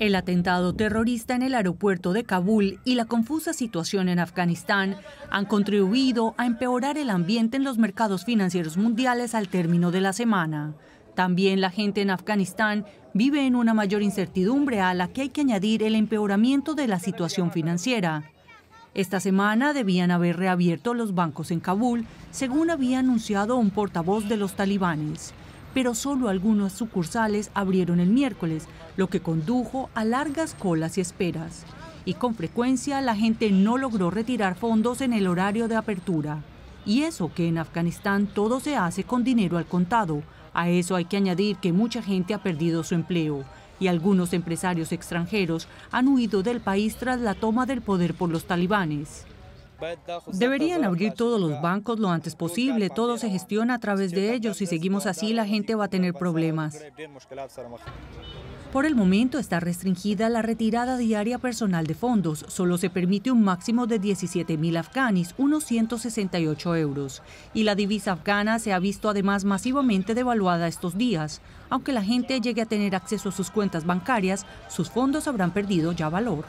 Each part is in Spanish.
El atentado terrorista en el aeropuerto de Kabul y la confusa situación en Afganistán han contribuido a empeorar el ambiente en los mercados financieros mundiales al término de la semana. También la gente en Afganistán vive en una mayor incertidumbre a la que hay que añadir el empeoramiento de la situación financiera. Esta semana debían haber reabierto los bancos en Kabul, según había anunciado un portavoz de los talibanes pero solo algunos sucursales abrieron el miércoles, lo que condujo a largas colas y esperas. Y con frecuencia la gente no logró retirar fondos en el horario de apertura. Y eso que en Afganistán todo se hace con dinero al contado. A eso hay que añadir que mucha gente ha perdido su empleo y algunos empresarios extranjeros han huido del país tras la toma del poder por los talibanes. Deberían abrir todos los bancos lo antes posible, todo se gestiona a través de ellos, si seguimos así la gente va a tener problemas. Por el momento está restringida la retirada diaria personal de fondos. Solo se permite un máximo de 17.000 afganis, unos 168 euros. Y la divisa afgana se ha visto además masivamente devaluada estos días. Aunque la gente llegue a tener acceso a sus cuentas bancarias, sus fondos habrán perdido ya valor.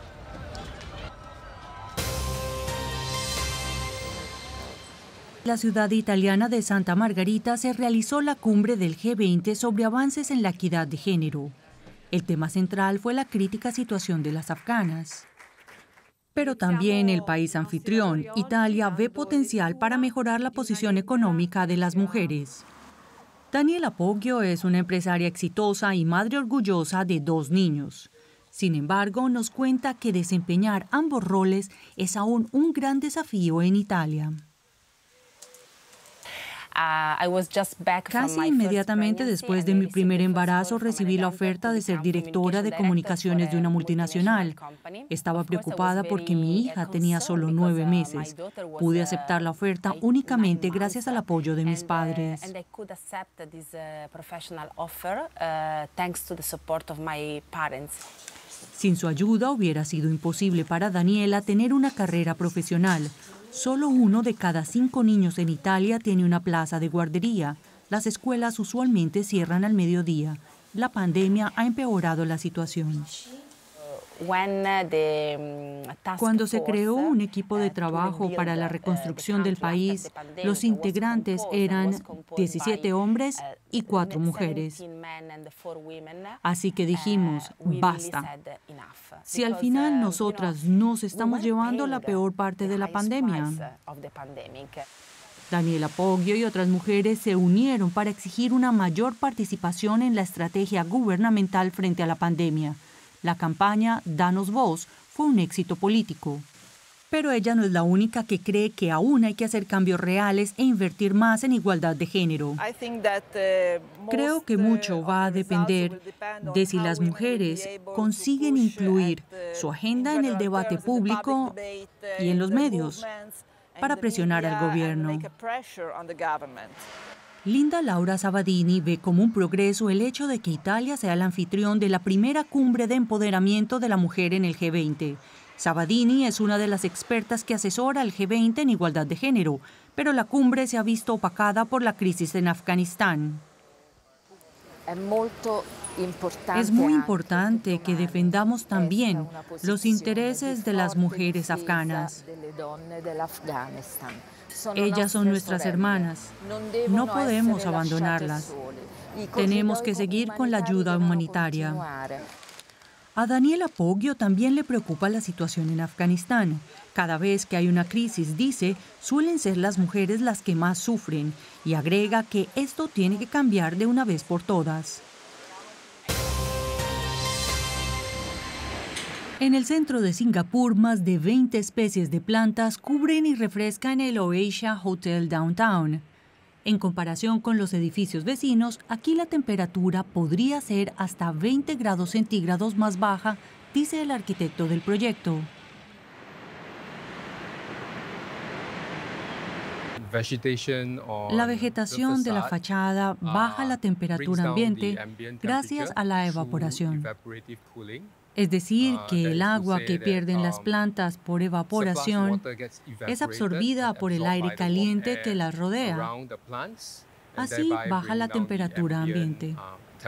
la ciudad italiana de Santa Margarita se realizó la cumbre del G20 sobre avances en la equidad de género. El tema central fue la crítica situación de las afganas. Pero también el país anfitrión, Italia, ve potencial para mejorar la posición económica de las mujeres. Daniela Poggio es una empresaria exitosa y madre orgullosa de dos niños. Sin embargo, nos cuenta que desempeñar ambos roles es aún un gran desafío en Italia. Ah, Casi inmediatamente después de mi primer embarazo recibí la oferta de ser directora de comunicaciones de una multinacional. Estaba preocupada porque mi hija tenía solo uh, nueve meses. Uh, Pude aceptar la oferta únicamente gracias al apoyo de mis padres. Sin su ayuda hubiera sido imposible para Daniela tener una carrera profesional. Solo uno de cada cinco niños en Italia tiene una plaza de guardería. Las escuelas usualmente cierran al mediodía. La pandemia ha empeorado la situación. Mm, Cuando se creó un equipo de eh, trabajo para la eh, reconstrucción del país, los integrantes eran 17 hombres eh, y 4 mujeres. Así que dijimos, basta. Si al final um, nosotras nos estamos llevando la peor parte de la pandemia. Uh, Daniela Poggio y otras mujeres se unieron para exigir una mayor participación en la estrategia gubernamental frente a la pandemia la campaña Danos Voz fue un éxito político. Pero ella no es la única que cree que aún hay que hacer cambios reales e invertir más en igualdad de género. Uh, Creo que uh, mucho va a depender de si las mujeres consiguen uh, incluir su agenda en el debate público y en los medios para presionar al gobierno. Linda Laura Sabadini ve como un progreso el hecho de que Italia sea el anfitrión de la primera cumbre de empoderamiento de la mujer en el G20. Sabadini es una de las expertas que asesora al G20 en igualdad de género, pero la cumbre se ha visto opacada por la crisis en Afganistán. Es muy importante que defendamos también los intereses de las mujeres afganas. Ellas son nuestras hermanas. No podemos abandonarlas. Tenemos que seguir con la ayuda humanitaria. A Daniela Poggio también le preocupa la situación en Afganistán. Cada vez que hay una crisis, dice, suelen ser las mujeres las que más sufren y agrega que esto tiene que cambiar de una vez por todas. En el centro de Singapur, más de 20 especies de plantas cubren y refrescan el Oasia Hotel Downtown. En comparación con los edificios vecinos, aquí la temperatura podría ser hasta 20 grados centígrados más baja, dice el arquitecto del proyecto. La vegetación de la fachada baja la temperatura ambiente gracias a la evaporación. Es decir, ah, que el agua que pierden las plantas por evaporación es absorbida por el aire caliente que las rodea. Así baja la temperatura ambiente. Uh,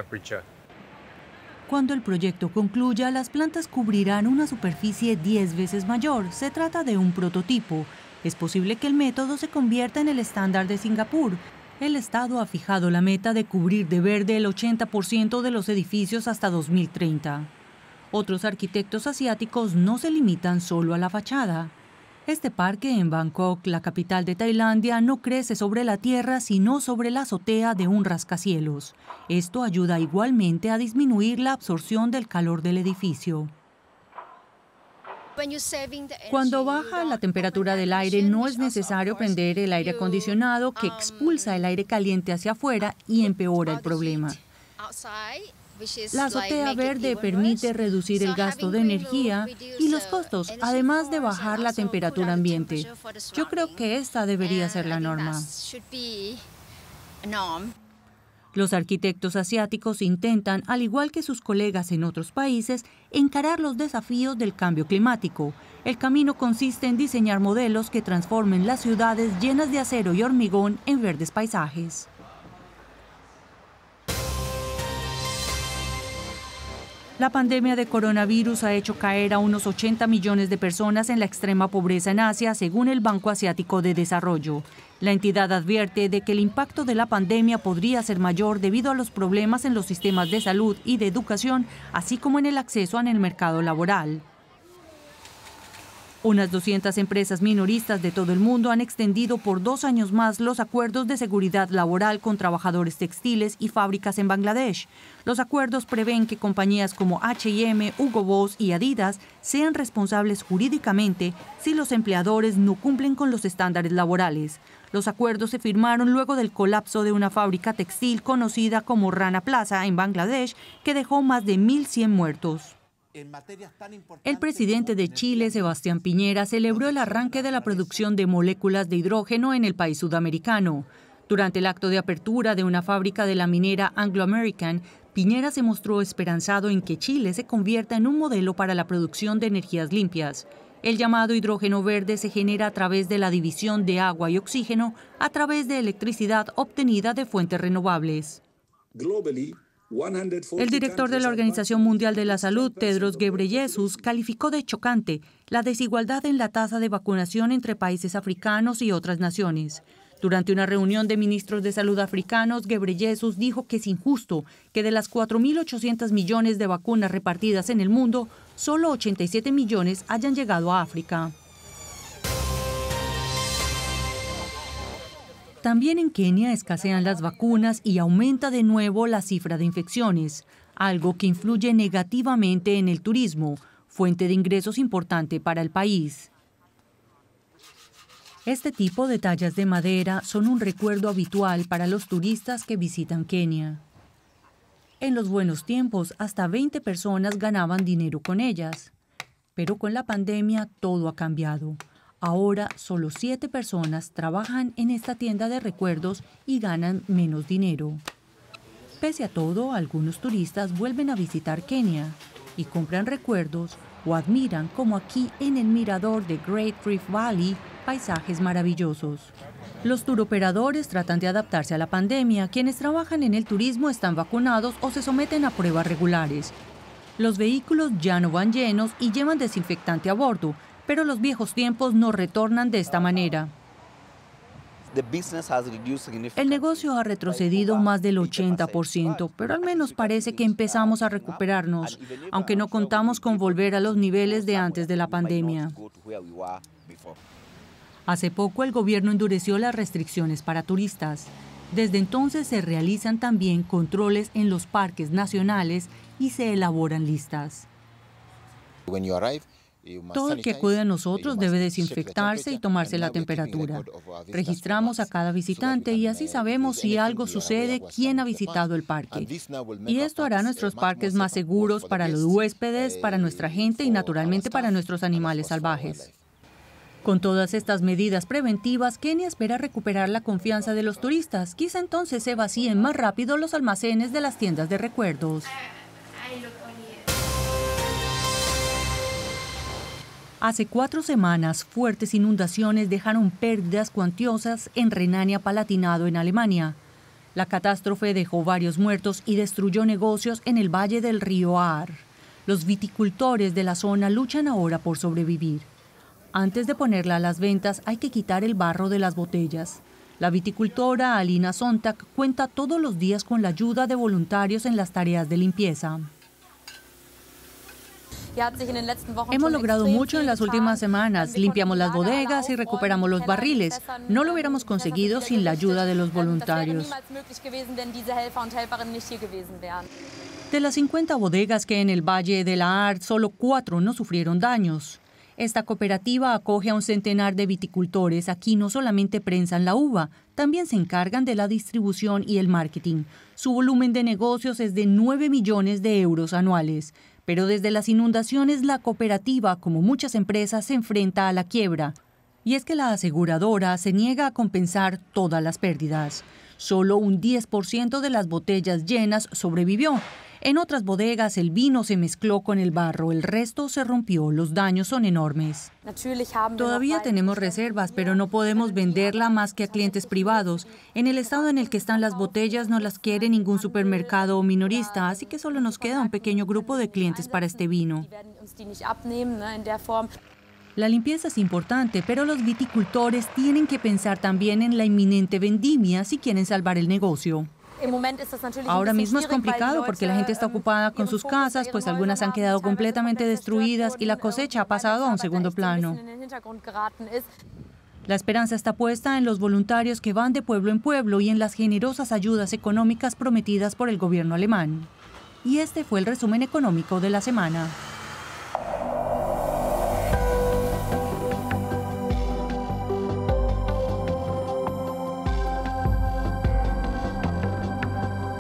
Cuando el proyecto concluya, las plantas cubrirán una superficie 10 veces mayor. Se trata de un prototipo. Es posible que el método se convierta en el estándar de Singapur. El Estado ha fijado la meta de cubrir de verde el 80% de los edificios hasta 2030. Otros arquitectos asiáticos no se limitan solo a la fachada. Este parque en Bangkok, la capital de Tailandia, no crece sobre la tierra, sino sobre la azotea de un rascacielos. Esto ayuda igualmente a disminuir la absorción del calor del edificio. Cuando baja la temperatura del aire no es necesario prender el aire acondicionado que expulsa el aire caliente hacia afuera y empeora el problema. La azotea verde permite reducir el gasto de energía y uh, los costos, además de bajar la temperatura ambiente. Yo creo que esta debería ser la norma. Los arquitectos asiáticos intentan, al igual que sus colegas en otros países, encarar los desafíos del cambio climático. El camino consiste en diseñar modelos que transformen las ciudades llenas de acero y hormigón en verdes paisajes. La pandemia de coronavirus ha hecho caer a unos 80 millones de personas en la extrema pobreza en Asia, según el Banco Asiático de Desarrollo. La entidad advierte de que el impacto de la pandemia podría ser mayor debido a los problemas en los sistemas de salud y de educación, así como en el acceso en el mercado laboral. Unas 200 empresas minoristas de todo el mundo han extendido por dos años más los acuerdos de seguridad laboral con trabajadores textiles y fábricas en Bangladesh. Los acuerdos prevén que compañías como HM, Hugo Boss y Adidas sean responsables jurídicamente si los empleadores no cumplen con los estándares laborales. Los acuerdos se firmaron luego del colapso de una fábrica textil conocida como Rana Plaza en Bangladesh, que dejó más de 1.100 muertos. El presidente de Chile, Sebastián Piñera, celebró el arranque de la producción de moléculas de hidrógeno en el país sudamericano. Durante el acto de apertura de una fábrica de la minera Anglo American, Piñera se mostró esperanzado en que Chile se convierta en un modelo para la producción de energías limpias. El llamado hidrógeno verde se genera a través de la división de agua y oxígeno a través de electricidad obtenida de fuentes renovables. El director de la Organización Mundial de la Salud, Tedros Ghebreyesus, calificó de chocante la desigualdad en la tasa de vacunación entre países africanos y otras naciones. Durante una reunión de ministros de salud africanos, Ghebreyesus dijo que es injusto que de las 4.800 millones de vacunas repartidas en el mundo, solo 87 millones hayan llegado a África. También en Kenia escasean las vacunas y aumenta de nuevo la cifra de infecciones, algo que influye negativamente en el turismo, fuente de ingresos importante para el país. Este tipo de tallas de madera son un recuerdo habitual para los turistas que visitan Kenia. En los buenos tiempos, hasta 20 personas ganaban dinero con ellas, pero con la pandemia todo ha cambiado. Ahora solo siete personas trabajan en esta tienda de recuerdos y ganan menos dinero. Pese a todo, algunos turistas vuelven a visitar Kenia y compran recuerdos o admiran, como aquí en el mirador de Great Rift Valley, paisajes maravillosos. Los turoperadores tratan de adaptarse a la pandemia. Quienes trabajan en el turismo están vacunados o se someten a pruebas regulares. Los vehículos ya no van llenos y llevan desinfectante a bordo, pero los viejos tiempos no retornan de esta manera. El negocio ha retrocedido más del 80%, pero al menos parece que empezamos a recuperarnos, aunque no contamos con volver a los niveles de antes de la pandemia. Hace poco el gobierno endureció las restricciones para turistas. Desde entonces se realizan también controles en los parques nacionales y se elaboran listas. Todo el que acude a nosotros debe desinfectarse y tomarse la temperatura. Registramos a cada visitante y así sabemos si algo sucede, quién ha visitado el parque. Y esto hará nuestros parques más seguros para los huéspedes, para eh, nuestra gente y naturalmente para nuestros animales salvajes. Con todas estas medidas preventivas, Kenia espera recuperar la confianza de los turistas. Quizá entonces se vacíen más rápido los almacenes de las tiendas de recuerdos. Hace cuatro semanas, fuertes inundaciones dejaron pérdidas cuantiosas en Renania-Palatinado, en Alemania. La catástrofe dejó varios muertos y destruyó negocios en el valle del río Aar. Los viticultores de la zona luchan ahora por sobrevivir. Antes de ponerla a las ventas, hay que quitar el barro de las botellas. La viticultora Alina Sontag cuenta todos los días con la ayuda de voluntarios en las tareas de limpieza. Hemos logrado mucho en las últimas semanas. Limpiamos las bodegas y recuperamos los barriles. No lo hubiéramos conseguido sin la ayuda de los voluntarios. De las 50 bodegas que en el Valle de la Art, solo cuatro no sufrieron daños. Esta cooperativa acoge a un centenar de viticultores. Aquí no solamente prensan la uva, también se encargan de la distribución y el marketing. Su volumen de negocios es de 9 millones de euros anuales. Pero desde las inundaciones la cooperativa, como muchas empresas, se enfrenta a la quiebra y es que la aseguradora se niega a compensar todas las pérdidas. Solo un 10% de las botellas llenas sobrevivió. En otras bodegas el vino se mezcló con el barro, el resto se rompió, los daños son enormes. Todavía tenemos reservas, pero no podemos venderla más que a clientes privados. En el estado en el que están las botellas no las quiere ningún supermercado o minorista, así que solo nos queda un pequeño grupo de clientes para este vino. La limpieza es importante, pero los viticultores tienen que pensar también en la inminente vendimia si quieren salvar el negocio. Ahora mismo es complicado porque la gente está ocupada eh, con sus casas, pues algunas han quedado completamente destruidas y la cosecha ha pasado a un segundo plano. La esperanza está puesta en los voluntarios que van de pueblo en pueblo y en las generosas ayudas económicas prometidas por el gobierno alemán. Y este fue el resumen económico de la semana.